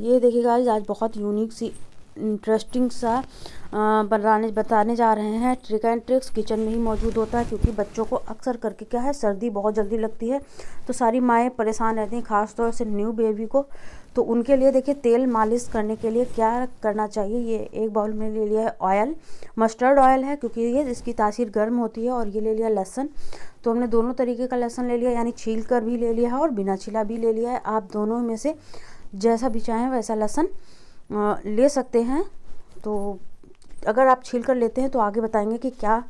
ये देखिए आज बहुत यूनिक सी इंटरेस्टिंग सा बनाने बताने जा रहे हैं ट्रिक एंड ट्रिक्स किचन में ही मौजूद होता है क्योंकि बच्चों को अक्सर करके क्या है सर्दी बहुत जल्दी लगती है तो सारी माएँ परेशान रहती हैं ख़ासतौर से न्यू बेबी को तो उनके लिए देखिए तेल मालिश करने के लिए क्या करना चाहिए ये एक बाउल में ले लिया है ऑयल मस्टर्ड ऑयल है क्योंकि ये इसकी तासीर गर्म होती है और ये ले लिया लहसन तो हमने दोनों तरीके का लहसन ले लिया यानी छील कर भी ले लिया है और बिना छिला भी ले लिया है आप दोनों में से जैसा भी चाहें वैसा लहसन ले सकते हैं तो अगर आप छील कर लेते हैं तो आगे बताएंगे कि क्या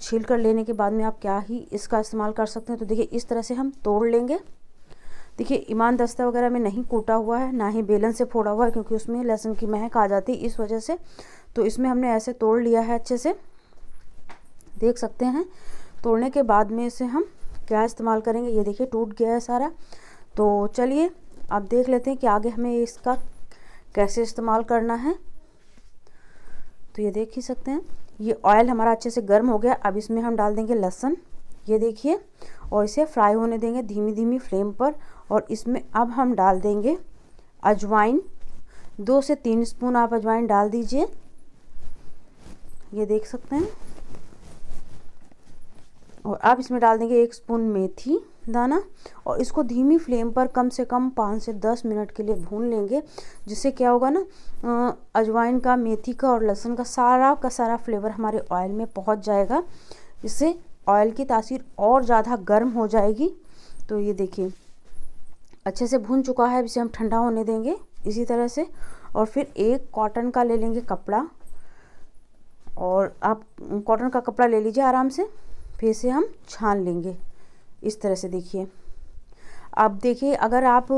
छील कर लेने के बाद में आप क्या ही इसका इस्तेमाल कर सकते हैं तो देखिए इस तरह से हम तोड़ लेंगे देखिए ईमान दस्ता वगैरह में नहीं कूटा हुआ है ना ही बेलन से फोड़ा हुआ है क्योंकि उसमें लहसुन की महक आ जाती है इस वजह से तो इसमें हमने ऐसे तोड़ लिया है अच्छे से देख सकते हैं तोड़ने के बाद में इसे हम क्या इस्तेमाल करेंगे ये देखिए टूट गया है सारा तो चलिए अब देख लेते हैं कि आगे हमें इसका कैसे इस्तेमाल करना है तो ये देख ही सकते हैं ये ऑयल हमारा अच्छे से गर्म हो गया अब इसमें हम डाल देंगे लहसुन ये देखिए और इसे फ्राई होने देंगे धीमी धीमी फ्लेम पर और इसमें अब हम डाल देंगे अजवाइन दो से तीन स्पून आप अजवाइन डाल दीजिए ये देख सकते हैं और अब इसमें डाल देंगे एक स्पून मेथी दाना और इसको धीमी फ्लेम पर कम से कम पाँच से दस मिनट के लिए भून लेंगे जिससे क्या होगा ना अजवाइन का मेथी का और लहसुन का सारा का सारा फ्लेवर हमारे ऑयल में पहुंच जाएगा इससे ऑयल की तासीर और ज़्यादा गर्म हो जाएगी तो ये देखिए अच्छे से भून चुका है अब इसे हम ठंडा होने देंगे इसी तरह से और फिर एक कॉटन का ले लेंगे कपड़ा और आप कॉटन का कपड़ा ले लीजिए आराम से फिर इसे हम छान लेंगे इस तरह से देखिए अब देखिए अगर आप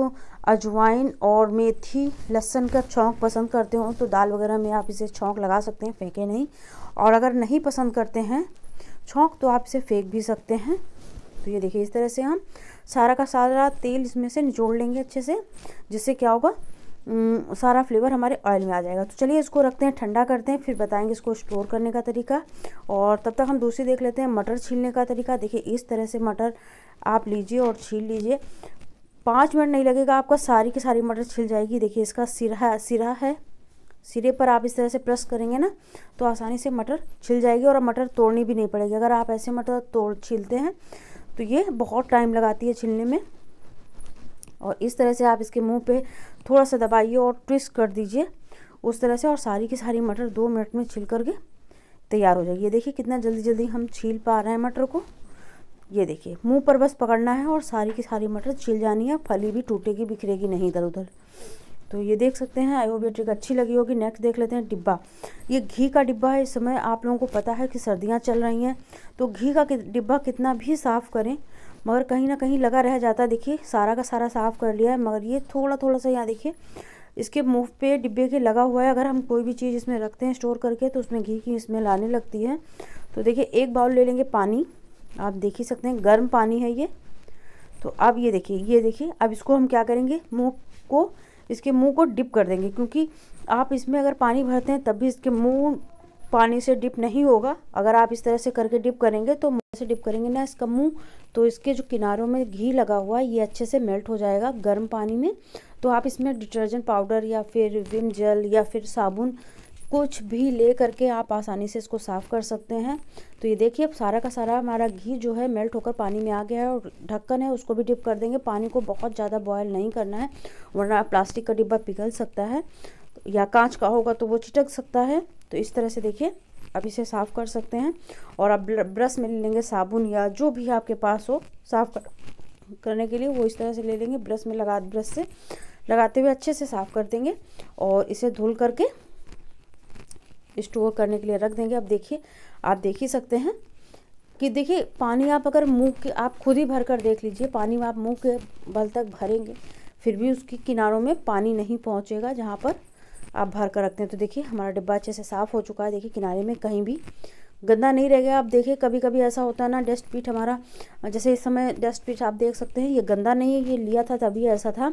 अजवाइन और मेथी लहसन का छौंक पसंद करते हो तो दाल वगैरह में आप इसे छौंक लगा सकते हैं फेंके नहीं और अगर नहीं पसंद करते हैं छोंक तो आप इसे फेंक भी सकते हैं तो ये देखिए इस तरह से हम सारा का सारा तेल इसमें से निचोड़ लेंगे अच्छे से जिससे क्या होगा हम्म, सारा फ्लेवर हमारे ऑयल में आ जाएगा तो चलिए इसको रखते हैं ठंडा करते हैं फिर बताएंगे इसको स्टोर करने का तरीका और तब तक हम दूसरी देख लेते हैं मटर छीलने का तरीका देखिए इस तरह से मटर आप लीजिए और छील लीजिए पाँच मिनट नहीं लगेगा आपका सारी की सारी मटर छिल जाएगी देखिए इसका सिरा सिरा है सिरे पर आप इस तरह से प्रेस करेंगे ना तो आसानी से मटर छिल जाएगी और मटर तोड़नी भी नहीं पड़ेगी अगर आप ऐसे मटर तोड़ छीलते हैं तो ये बहुत टाइम लगाती है छिलने में और इस तरह से आप इसके मुंह पे थोड़ा सा दबाइए और ट्विस्ट कर दीजिए उस तरह से और सारी की सारी मटर दो मिनट में छील करके तैयार हो जाएगी ये देखिए कितना जल्दी जल्दी हम छील पा रहे हैं मटर को ये देखिए मुंह पर बस पकड़ना है और सारी की सारी मटर छिल जानी है फली भी टूटेगी बिखरेगी नहीं इधर उधर तो ये देख सकते हैं आयोबिया ट्रिक अच्छी लगी होगी नेक्स्ट देख लेते हैं डिब्बा ये घी का डिब्बा है इस समय आप लोगों को पता है कि सर्दियाँ चल रही हैं तो घी का डिब्बा कितना भी साफ़ करें मगर कहीं ना कहीं लगा रह जाता है देखिए सारा का सारा साफ़ कर लिया है मगर ये थोड़ा थोड़ा सा यहाँ देखिए इसके मुँह पे डिब्बे के लगा हुआ है अगर हम कोई भी चीज़ इसमें रखते हैं स्टोर करके तो उसमें घी की स्मेल आने लगती है तो देखिए एक बाउल ले लेंगे पानी आप देख ही सकते हैं गर्म पानी है ये तो अब ये देखिए ये देखिए अब इसको हम क्या करेंगे मुँह को इसके मुँह को डिप कर देंगे क्योंकि आप इसमें अगर पानी भरते हैं तब भी इसके मुँह पानी से डिप नहीं होगा अगर आप इस तरह से करके डिप करेंगे तो मुँह से डिप करेंगे ना इसका मुंह तो इसके जो किनारों में घी लगा हुआ है ये अच्छे से मेल्ट हो जाएगा गर्म पानी में तो आप इसमें डिटर्जेंट पाउडर या फिर विम जेल या फिर साबुन कुछ भी ले करके आप आसानी से इसको साफ़ कर सकते हैं तो ये देखिए अब सारा का सारा हमारा घी जो है मेल्ट होकर पानी में आ गया है और ढक्कन है उसको भी डिप कर देंगे पानी को बहुत ज़्यादा बॉयल नहीं करना है वरना प्लास्टिक का डिब्बा पिघल सकता है या कांच का होगा तो वो चिटक सकता है तो इस तरह से देखिए आप इसे साफ़ कर सकते हैं और आप ब्रश में ले लेंगे साबुन या जो भी आपके पास हो साफ़ कर, करने के लिए वो इस तरह से ले लेंगे ब्रश में लगा ब्रश से लगाते हुए अच्छे से साफ़ कर देंगे और इसे धुल करके स्टोर करने के लिए रख देंगे अब देखिए आप देख ही सकते हैं कि देखिए पानी आप अगर मुंह के आप खुद ही भर कर देख लीजिए पानी आप मुंह के बल तक भरेंगे फिर भी उसकी किनारों में पानी नहीं पहुंचेगा जहाँ पर आप भर कर रखते हैं तो देखिए हमारा डिब्बा अच्छे से साफ़ हो चुका है देखिए किनारे में कहीं भी गंदा नहीं रह गया आप देखिए कभी कभी ऐसा होता है ना डस्ट पीट हमारा जैसे इस समय डस्ट पीट आप देख सकते हैं ये गंदा नहीं है ये लिया था तभी ऐसा था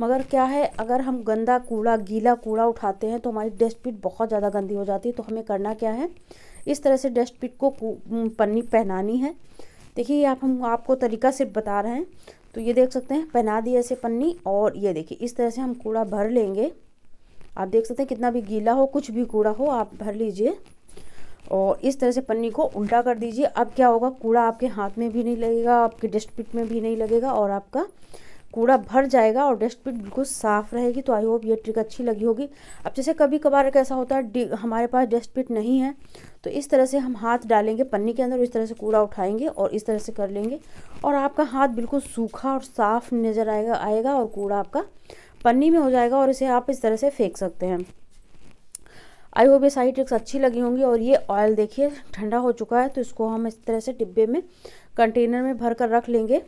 मगर क्या है अगर हम गंदा कूड़ा गीला कूड़ा उठाते हैं तो हमारी डस्टपीट बहुत ज़्यादा गंदी हो जाती है तो हमें करना क्या है इस तरह से डस्टपीट को पन्नी पहनानी है देखिए ये आप हम आपको तरीका सिर्फ बता रहे हैं तो ये देख सकते हैं पहना दी ऐसे पन्नी और ये देखिए इस तरह से हम कूड़ा भर लेंगे आप देख सकते हैं कितना भी गीला हो कुछ भी कूड़ा हो आप भर लीजिए और इस तरह से पन्नी को उल्टा कर दीजिए अब क्या होगा कूड़ा आपके हाथ में भी नहीं लगेगा आपके डस्टबिन में भी नहीं लगेगा और आपका कूड़ा भर जाएगा और डस्टबिन बिल्कुल साफ़ रहेगी तो आई होप ये ट्रिक अच्छी लगी होगी अब जैसे कभी कभार कैसा होता है हमारे पास डस्टबिन नहीं है तो इस तरह से हम हाथ डालेंगे पन्नी के अंदर इस तरह से कूड़ा उठाएंगे और इस तरह से कर लेंगे और आपका हाथ बिल्कुल सूखा और साफ़ नज़र आएगा आएगा और कूड़ा आपका पन्नी में हो जाएगा और इसे आप इस तरह से फेंक सकते हैं आई होप ये सारी ट्रिक्स अच्छी लगी होंगी और ये ऑयल देखिए ठंडा हो चुका है तो इसको हम इस तरह से डिब्बे में कंटेनर में भर कर रख लेंगे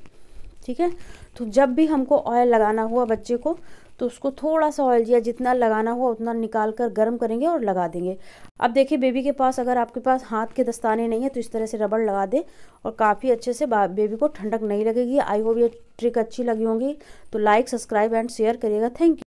ठीक है तो जब भी हमको ऑयल लगाना हुआ बच्चे को तो उसको थोड़ा सा ऑयल या जितना लगाना हो उतना निकाल कर गर्म करेंगे और लगा देंगे अब देखिए बेबी के पास अगर आपके पास हाथ के दस्ताने नहीं है तो इस तरह से रबड़ लगा दें और काफ़ी अच्छे से बेबी को ठंडक नहीं लगेगी आई होप ये ट्रिक अच्छी लगी होंगी तो लाइक सब्सक्राइब एंड शेयर करिएगा थैंक यू